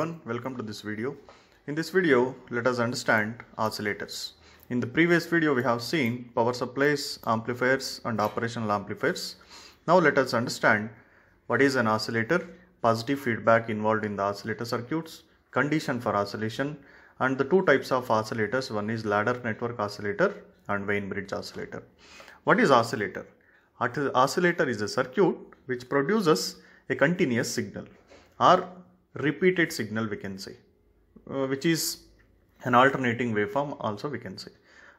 everyone, welcome to this video. In this video, let us understand oscillators. In the previous video, we have seen power supplies, amplifiers and operational amplifiers. Now let us understand what is an oscillator, positive feedback involved in the oscillator circuits, condition for oscillation and the two types of oscillators. One is ladder network oscillator and Wayne bridge oscillator. What is oscillator? Oscillator is a circuit which produces a continuous signal or repeated signal we can say uh, which is an alternating waveform also we can say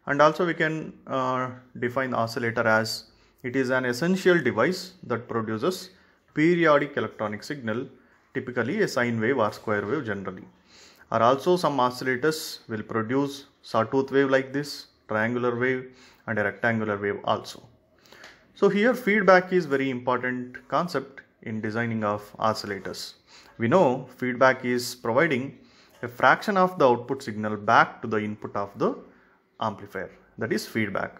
and also we can uh, define oscillator as it is an essential device that produces periodic electronic signal typically a sine wave or square wave generally or also some oscillators will produce sawtooth wave like this triangular wave and a rectangular wave also so here feedback is very important concept in designing of oscillators. We know feedback is providing a fraction of the output signal back to the input of the amplifier that is feedback.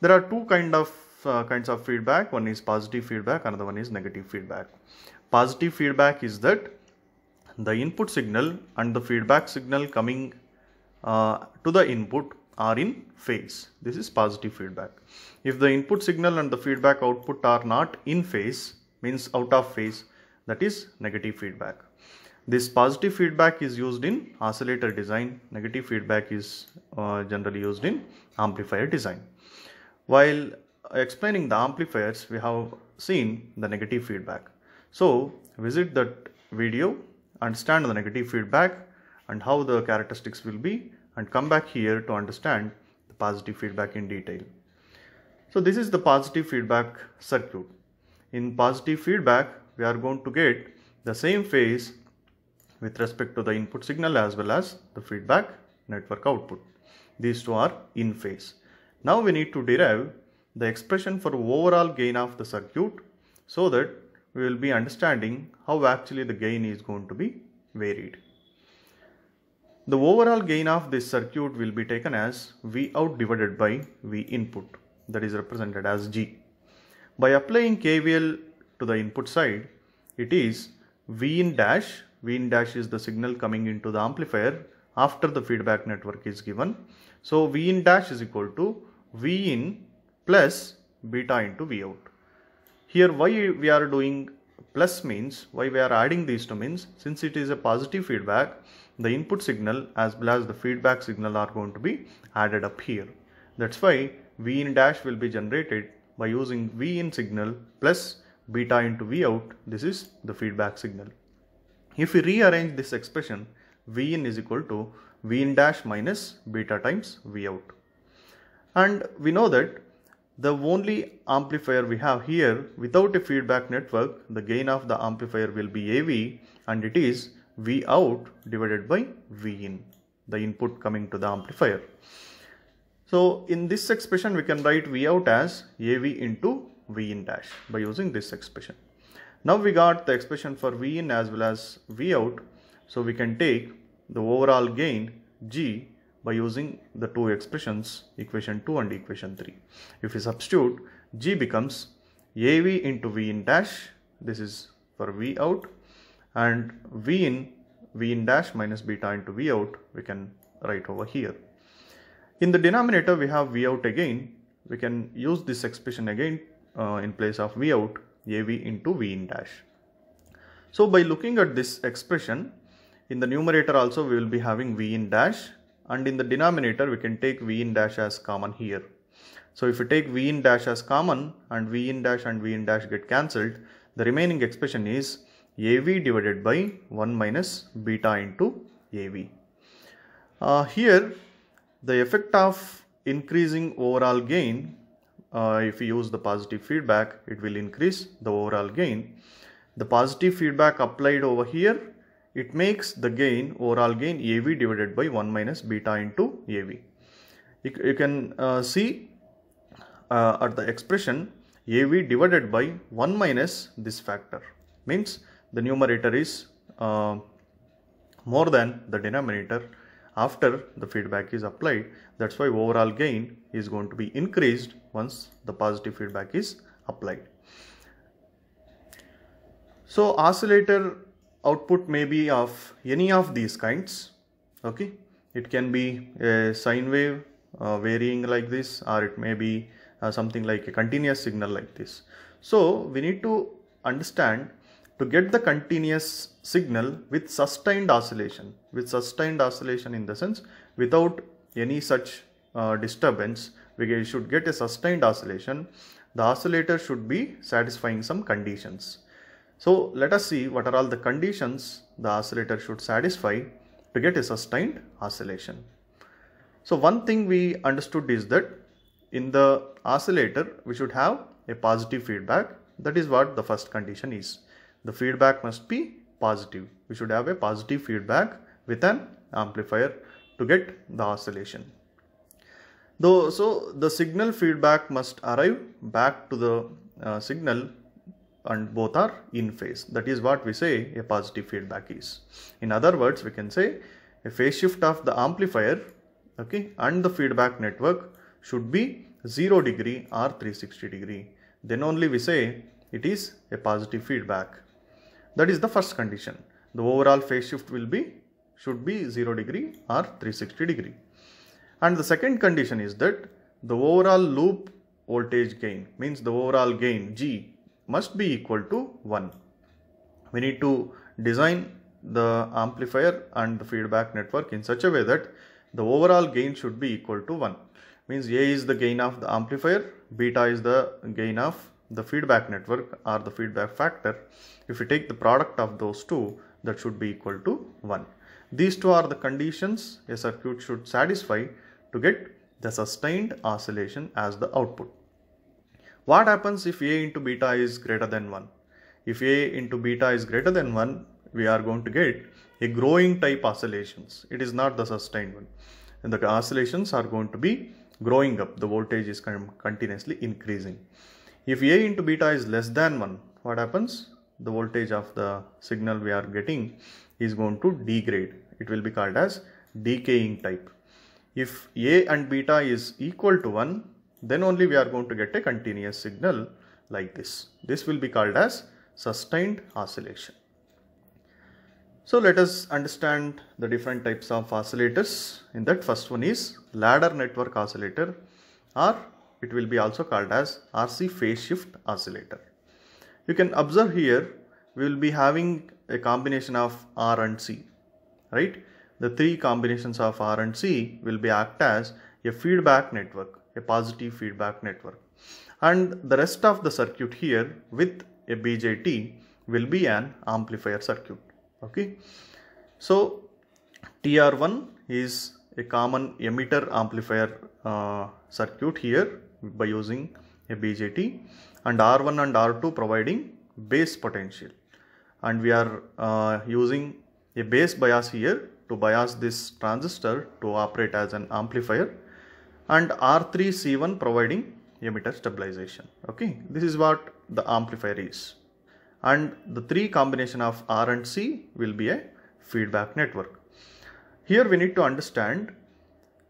There are two kind of uh, kinds of feedback one is positive feedback another one is negative feedback. Positive feedback is that the input signal and the feedback signal coming uh, to the input are in phase. This is positive feedback. If the input signal and the feedback output are not in phase, means out of phase that is negative feedback. This positive feedback is used in oscillator design, negative feedback is uh, generally used in amplifier design. While explaining the amplifiers, we have seen the negative feedback. So visit that video, understand the negative feedback and how the characteristics will be and come back here to understand the positive feedback in detail. So this is the positive feedback circuit in positive feedback we are going to get the same phase with respect to the input signal as well as the feedback network output. These two are in phase. Now we need to derive the expression for overall gain of the circuit so that we will be understanding how actually the gain is going to be varied. The overall gain of this circuit will be taken as V out divided by V input that is represented as G. By applying KVL to the input side, it is V in dash, V in dash is the signal coming into the amplifier after the feedback network is given. So V in dash is equal to V in plus beta into V out. Here why we are doing plus means, why we are adding these two means, since it is a positive feedback, the input signal as well as the feedback signal are going to be added up here. That's why V in dash will be generated by using V in signal plus beta into V out, this is the feedback signal. If we rearrange this expression, V in is equal to V in dash minus beta times V out. And we know that the only amplifier we have here without a feedback network, the gain of the amplifier will be AV and it is V out divided by V in, the input coming to the amplifier. So in this expression, we can write V out as AV into V in dash by using this expression. Now we got the expression for V in as well as V out. So we can take the overall gain G by using the two expressions equation 2 and equation 3. If we substitute G becomes AV into V in dash this is for V out and V in V in dash minus beta into V out we can write over here. In the denominator, we have V out again. We can use this expression again uh, in place of V out, AV into V in dash. So by looking at this expression, in the numerator also we will be having V in dash and in the denominator we can take V in dash as common here. So if you take V in dash as common and V in dash and V in dash get cancelled, the remaining expression is AV divided by 1 minus beta into AV. Uh, here the effect of increasing overall gain uh, if you use the positive feedback it will increase the overall gain the positive feedback applied over here it makes the gain overall gain AV divided by 1 minus beta into AV you, you can uh, see uh, at the expression AV divided by 1 minus this factor means the numerator is uh, more than the denominator after the feedback is applied. That's why overall gain is going to be increased once the positive feedback is applied. So oscillator output may be of any of these kinds. Okay, it can be a sine wave uh, varying like this or it may be uh, something like a continuous signal like this. So we need to understand to get the continuous signal with sustained oscillation, with sustained oscillation in the sense without any such uh, disturbance, we should get a sustained oscillation. The oscillator should be satisfying some conditions. So let us see what are all the conditions the oscillator should satisfy to get a sustained oscillation. So one thing we understood is that in the oscillator we should have a positive feedback that is what the first condition is the feedback must be positive. We should have a positive feedback with an amplifier to get the oscillation. Though, so the signal feedback must arrive back to the uh, signal and both are in phase. That is what we say a positive feedback is. In other words, we can say a phase shift of the amplifier okay, and the feedback network should be 0 degree or 360 degree. Then only we say it is a positive feedback. That is the first condition. The overall phase shift will be should be 0 degree or 360 degree. And the second condition is that the overall loop voltage gain means the overall gain G must be equal to 1. We need to design the amplifier and the feedback network in such a way that the overall gain should be equal to 1 means A is the gain of the amplifier, beta is the gain of the feedback network or the feedback factor if we take the product of those two that should be equal to 1 these two are the conditions a circuit should satisfy to get the sustained oscillation as the output what happens if a into beta is greater than 1 if a into beta is greater than 1 we are going to get a growing type oscillations it is not the sustained one and the oscillations are going to be growing up the voltage is continuously increasing if A into beta is less than 1, what happens? The voltage of the signal we are getting is going to degrade. It will be called as decaying type. If A and beta is equal to 1, then only we are going to get a continuous signal like this. This will be called as sustained oscillation. So let us understand the different types of oscillators. In that first one is ladder network oscillator or it will be also called as RC phase shift oscillator. You can observe here we will be having a combination of R and C, right? The three combinations of R and C will be act as a feedback network, a positive feedback network. And the rest of the circuit here with a BJT will be an amplifier circuit, okay? So TR1 is a common emitter amplifier uh, circuit here by using a BJT and R1 and R2 providing base potential and we are uh, using a base bias here to bias this transistor to operate as an amplifier and R3C1 providing emitter stabilization okay this is what the amplifier is and the three combination of R and C will be a feedback network here we need to understand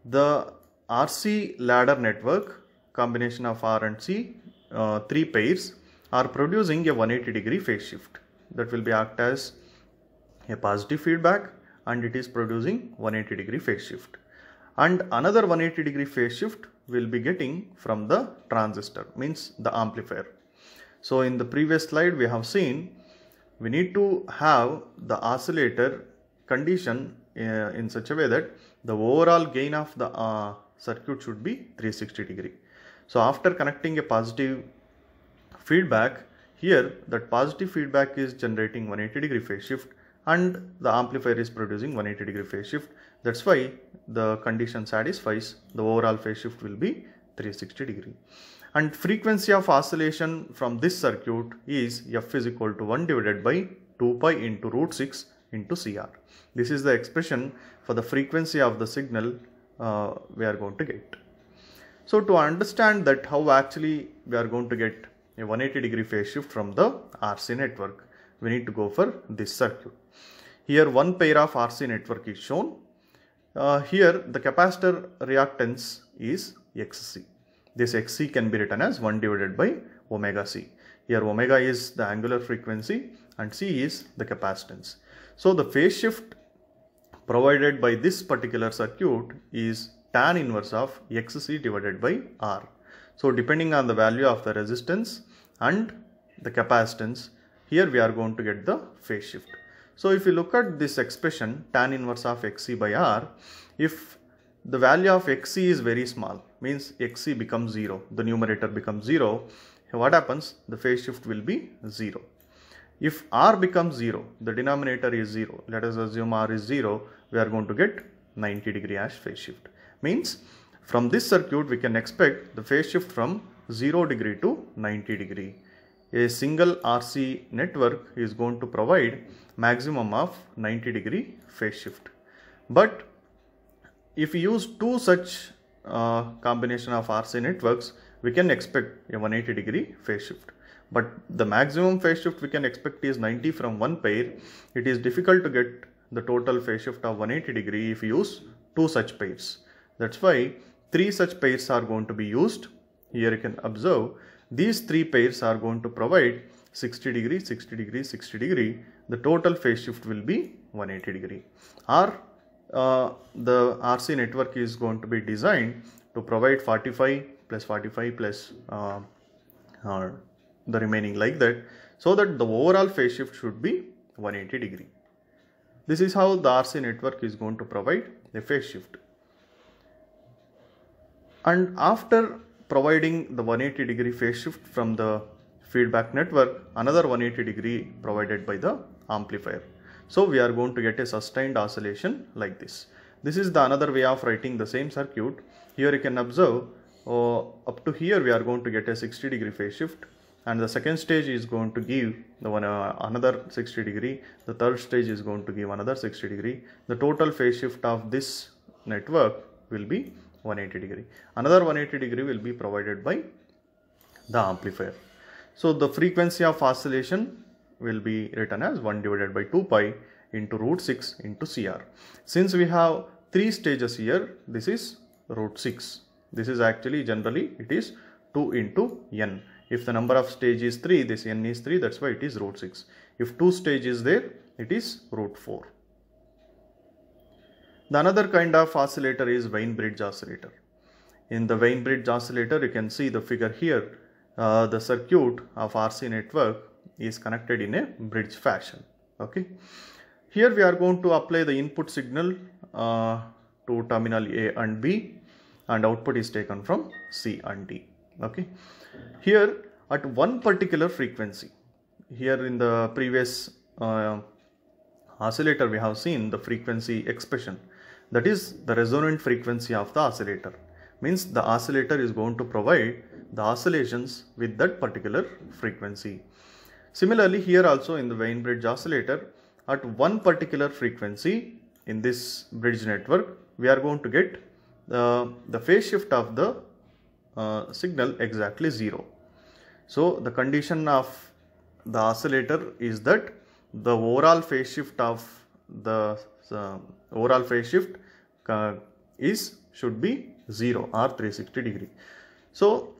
the RC ladder network combination of R and C, uh, three pairs are producing a 180 degree phase shift that will be act as a positive feedback and it is producing 180 degree phase shift and another 180 degree phase shift will be getting from the transistor means the amplifier. So in the previous slide we have seen we need to have the oscillator condition uh, in such a way that the overall gain of the uh, circuit should be 360 degree. So after connecting a positive feedback, here that positive feedback is generating 180 degree phase shift and the amplifier is producing 180 degree phase shift. That's why the condition satisfies the overall phase shift will be 360 degree. And frequency of oscillation from this circuit is f is equal to 1 divided by 2 pi into root 6 into CR. This is the expression for the frequency of the signal uh, we are going to get. So to understand that how actually we are going to get a 180 degree phase shift from the RC network, we need to go for this circuit. Here one pair of RC network is shown. Uh, here the capacitor reactance is XC. This XC can be written as 1 divided by omega C. Here omega is the angular frequency and C is the capacitance. So the phase shift provided by this particular circuit is tan inverse of xc divided by R. So depending on the value of the resistance and the capacitance, here we are going to get the phase shift. So if you look at this expression tan inverse of xc by R, if the value of xc is very small, means xc becomes 0, the numerator becomes 0, what happens? The phase shift will be 0. If r becomes 0, the denominator is 0, let us assume r is 0, we are going to get 90 degree ash phase shift. Means from this circuit we can expect the phase shift from 0 degree to 90 degree. A single RC network is going to provide maximum of 90 degree phase shift. But if we use two such uh, combination of RC networks, we can expect a 180 degree phase shift. But the maximum phase shift we can expect is 90 from one pair. It is difficult to get the total phase shift of 180 degree if you use two such pairs. That's why three such pairs are going to be used. Here you can observe these three pairs are going to provide 60 degree, 60 degree, 60 degree. The total phase shift will be 180 degree. Our, uh, the RC network is going to be designed to provide 45 plus 45 plus uh, the remaining like that so that the overall phase shift should be 180 degree. This is how the RC network is going to provide the phase shift and after providing the 180 degree phase shift from the feedback network another 180 degree provided by the amplifier so we are going to get a sustained oscillation like this this is the another way of writing the same circuit here you can observe uh, up to here we are going to get a 60 degree phase shift and the second stage is going to give the one uh, another 60 degree the third stage is going to give another 60 degree the total phase shift of this network will be 180 degree. Another 180 degree will be provided by the amplifier. So the frequency of oscillation will be written as 1 divided by 2 pi into root 6 into CR. Since we have three stages here, this is root 6. This is actually generally it is 2 into n. If the number of stage is 3, this n is 3, that's why it is root 6. If 2 stage is there, it is root 4. The another kind of oscillator is Wien bridge oscillator. In the Wien bridge oscillator, you can see the figure here. Uh, the circuit of RC network is connected in a bridge fashion. Okay. Here we are going to apply the input signal uh, to terminal A and B and output is taken from C and D. Okay. Here at one particular frequency, here in the previous uh, oscillator we have seen the frequency expression that is the resonant frequency of the oscillator means the oscillator is going to provide the oscillations with that particular frequency. Similarly here also in the Wien bridge oscillator at one particular frequency in this bridge network we are going to get the uh, the phase shift of the uh, signal exactly 0. So the condition of the oscillator is that the overall phase shift of the uh, overall phase shift is should be 0 or 360 degree. So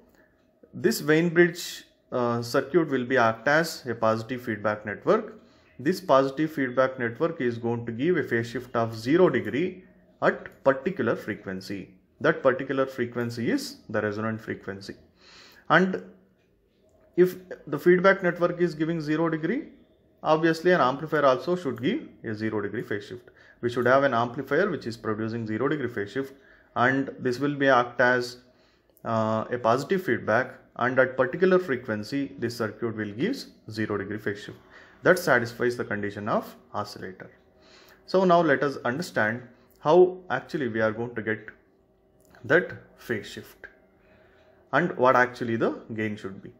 this Wayne bridge uh, circuit will be act as a positive feedback network. This positive feedback network is going to give a phase shift of 0 degree at particular frequency. That particular frequency is the resonant frequency. And if the feedback network is giving 0 degree, Obviously, an amplifier also should give a 0 degree phase shift. We should have an amplifier which is producing 0 degree phase shift and this will be act as uh, a positive feedback and at particular frequency this circuit will gives 0 degree phase shift. That satisfies the condition of oscillator. So now let us understand how actually we are going to get that phase shift and what actually the gain should be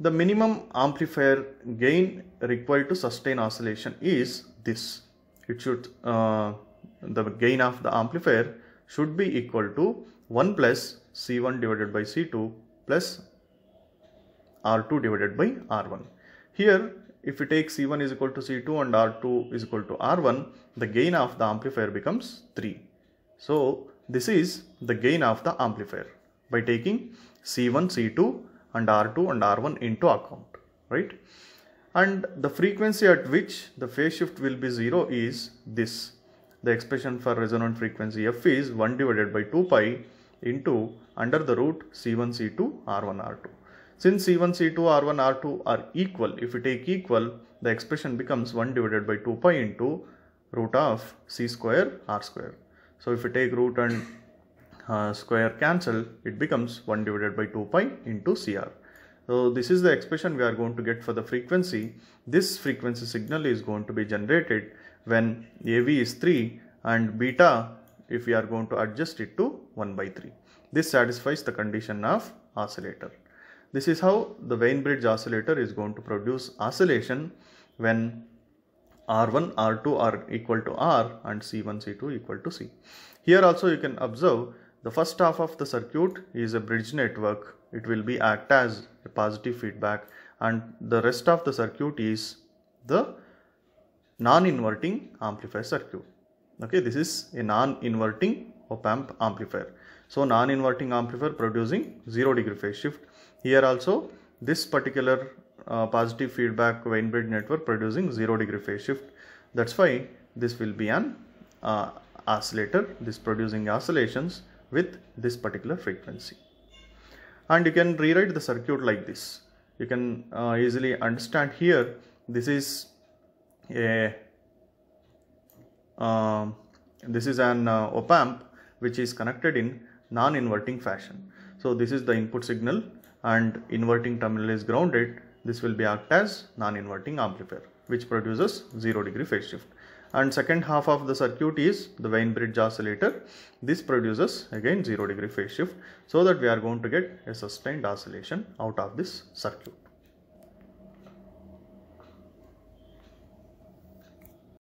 the minimum amplifier gain required to sustain oscillation is this. It should, uh, the gain of the amplifier should be equal to 1 plus C1 divided by C2 plus R2 divided by R1. Here, if we take C1 is equal to C2 and R2 is equal to R1, the gain of the amplifier becomes 3. So, this is the gain of the amplifier by taking C1, C2 and R2 and R1 into account, right? And the frequency at which the phase shift will be 0 is this. The expression for resonant frequency f is 1 divided by 2 pi into under the root C1, C2, R1, R2. Since C1, C2, R1, R2 are equal, if we take equal, the expression becomes 1 divided by 2 pi into root of C square R square. So if we take root and uh, square cancel, it becomes 1 divided by 2 pi into CR. So this is the expression we are going to get for the frequency. This frequency signal is going to be generated when AV is 3 and beta if we are going to adjust it to 1 by 3. This satisfies the condition of oscillator. This is how the Wien bridge oscillator is going to produce oscillation when R1, R2 are equal to R and C1, C2 equal to C. Here also you can observe the first half of the circuit is a bridge network. It will be act as a positive feedback and the rest of the circuit is the non-inverting amplifier circuit. Okay, this is a non-inverting op amp amplifier. So non-inverting amplifier producing 0 degree phase shift. Here also this particular uh, positive feedback Wien bridge network producing 0 degree phase shift. That's why this will be an uh, oscillator. This producing oscillations with this particular frequency. And you can rewrite the circuit like this. You can uh, easily understand here, this is a uh, this is an uh, op amp which is connected in non-inverting fashion. So this is the input signal and inverting terminal is grounded. This will be act as non-inverting amplifier which produces 0 degree phase shift and second half of the circuit is the Wien bridge oscillator. This produces again 0 degree phase shift so that we are going to get a sustained oscillation out of this circuit.